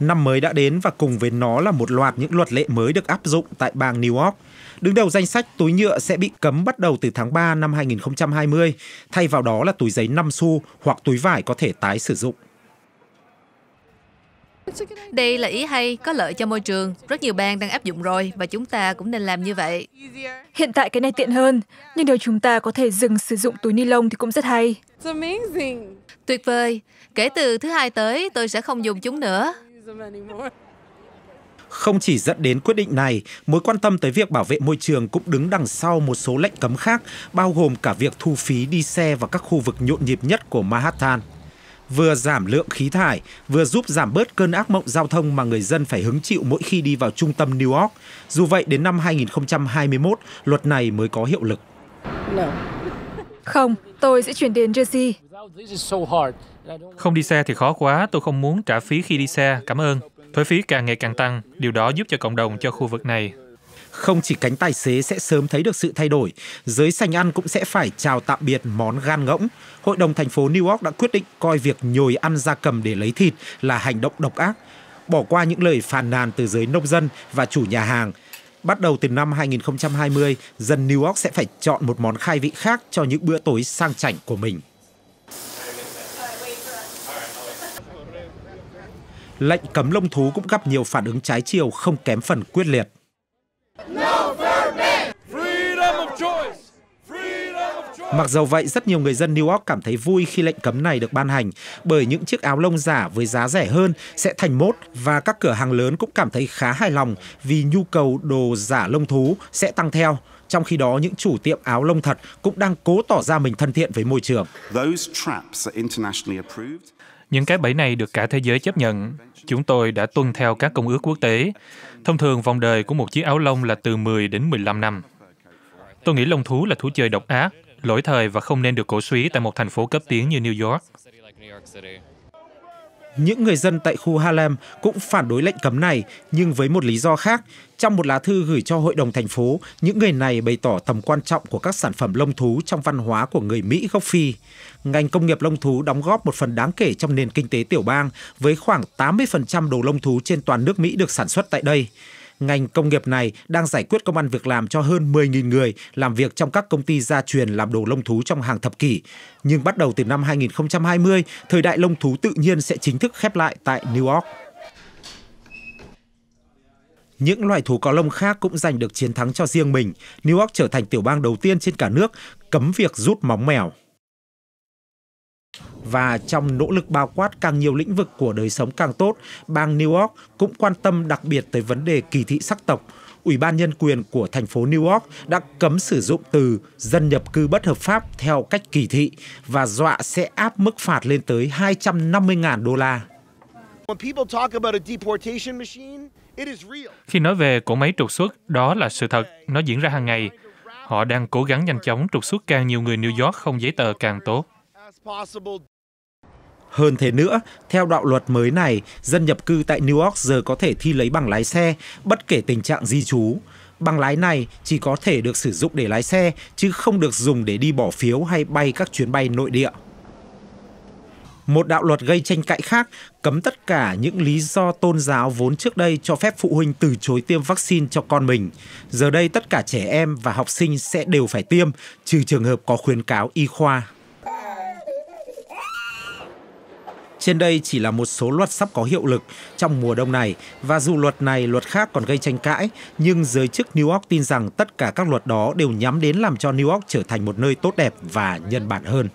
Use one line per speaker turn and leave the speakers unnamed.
Năm mới đã đến và cùng với nó là một loạt những luật lệ mới được áp dụng tại bang New York. Đứng đầu danh sách túi nhựa sẽ bị cấm bắt đầu từ tháng 3 năm 2020, thay vào đó là túi giấy 5 xu hoặc túi vải có thể tái sử dụng.
Đây là ý hay, có lợi cho môi trường. Rất nhiều bang đang áp dụng rồi và chúng ta cũng nên làm như vậy. Hiện tại cái này tiện hơn, nhưng nếu chúng ta có thể dừng sử dụng túi ni lông thì cũng rất hay. Tuyệt vời. Kể từ thứ hai tới, tôi sẽ không dùng chúng nữa.
Không chỉ dẫn đến quyết định này, mối quan tâm tới việc bảo vệ môi trường cũng đứng đằng sau một số lệnh cấm khác, bao gồm cả việc thu phí đi xe vào các khu vực nhộn nhịp nhất của Manhattan. Vừa giảm lượng khí thải, vừa giúp giảm bớt cơn ác mộng giao thông mà người dân phải hứng chịu mỗi khi đi vào trung tâm New York. Dù vậy, đến năm 2021, luật này mới có hiệu lực.
No. Không, tôi sẽ chuyển đến Jersey. Không đi xe thì khó quá, tôi không muốn trả phí khi đi xe, cảm ơn. Thuế phí càng ngày càng tăng, điều đó giúp cho cộng đồng, cho khu vực này.
Không chỉ cánh tài xế sẽ sớm thấy được sự thay đổi, giới sành ăn cũng sẽ phải chào tạm biệt món gan ngỗng. Hội đồng thành phố New York đã quyết định coi việc nhồi ăn gia cầm để lấy thịt là hành động độc ác bỏ qua những lời phàn nàn từ giới nông dân và chủ nhà hàng Bắt đầu từ năm 2020, dân New York sẽ phải chọn một món khai vị khác cho những bữa tối sang chảnh của mình. Lệnh cấm lông thú cũng gặp nhiều phản ứng trái chiều không kém phần quyết liệt. Mặc dầu vậy, rất nhiều người dân New York cảm thấy vui khi lệnh cấm này được ban hành bởi những chiếc áo lông giả với giá rẻ hơn sẽ thành mốt và các cửa hàng lớn cũng cảm thấy khá hài lòng vì nhu cầu đồ giả lông thú sẽ tăng theo. Trong khi đó, những chủ tiệm áo lông thật cũng đang cố tỏ ra mình thân thiện với môi trường.
Những cái bẫy này được cả thế giới chấp nhận. Chúng tôi đã tuân theo các công ước quốc tế. Thông thường, vòng đời của một chiếc áo lông là từ 10 đến 15 năm. Tôi nghĩ lông thú là thú chơi độc ác, lỗi thời và không nên được cổ suý tại một thành phố cấp tiến như New York.
Những người dân tại khu Harlem cũng phản đối lệnh cấm này, nhưng với một lý do khác. Trong một lá thư gửi cho hội đồng thành phố, những người này bày tỏ tầm quan trọng của các sản phẩm lông thú trong văn hóa của người Mỹ gốc Phi. Ngành công nghiệp lông thú đóng góp một phần đáng kể trong nền kinh tế tiểu bang, với khoảng 80% đồ lông thú trên toàn nước Mỹ được sản xuất tại đây ngành công nghiệp này đang giải quyết công an việc làm cho hơn 10.000 người làm việc trong các công ty gia truyền làm đồ lông thú trong hàng thập kỷ. Nhưng bắt đầu từ năm 2020, thời đại lông thú tự nhiên sẽ chính thức khép lại tại New York. Những loài thú có lông khác cũng giành được chiến thắng cho riêng mình. New York trở thành tiểu bang đầu tiên trên cả nước cấm việc rút móng mèo và trong nỗ lực bao quát càng nhiều lĩnh vực của đời sống càng tốt, bang New York cũng quan tâm đặc biệt tới vấn đề kỳ thị sắc tộc. Ủy ban Nhân quyền của thành phố New York đã cấm sử dụng từ dân nhập cư bất hợp pháp theo cách kỳ thị và dọa sẽ áp mức phạt lên tới 250.000 đô
la. Khi nói về cỗ máy trục xuất, đó là sự thật, nó diễn ra hàng ngày. Họ đang cố gắng nhanh chóng trục xuất càng nhiều người New York không giấy tờ càng tốt.
Hơn thế nữa, theo đạo luật mới này, dân nhập cư tại New York giờ có thể thi lấy bằng lái xe, bất kể tình trạng di trú. Bằng lái này chỉ có thể được sử dụng để lái xe, chứ không được dùng để đi bỏ phiếu hay bay các chuyến bay nội địa. Một đạo luật gây tranh cãi khác cấm tất cả những lý do tôn giáo vốn trước đây cho phép phụ huynh từ chối tiêm vaccine cho con mình. Giờ đây tất cả trẻ em và học sinh sẽ đều phải tiêm, trừ trường hợp có khuyến cáo y khoa. Trên đây chỉ là một số luật sắp có hiệu lực trong mùa đông này và dù luật này luật khác còn gây tranh cãi, nhưng giới chức New York tin rằng tất cả các luật đó đều nhắm đến làm cho New York trở thành một nơi tốt đẹp và nhân bản hơn.